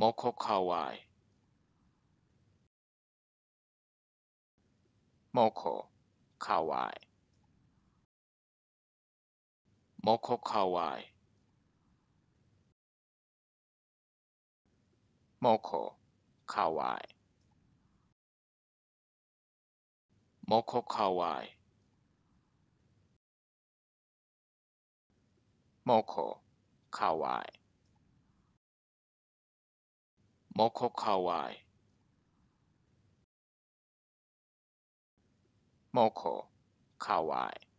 Mokokawai. Moko Kawai. Moko Kawai. Moko Kawai. Moko Kawai. Moko Kawai. Moko kawai. Moko Kawai.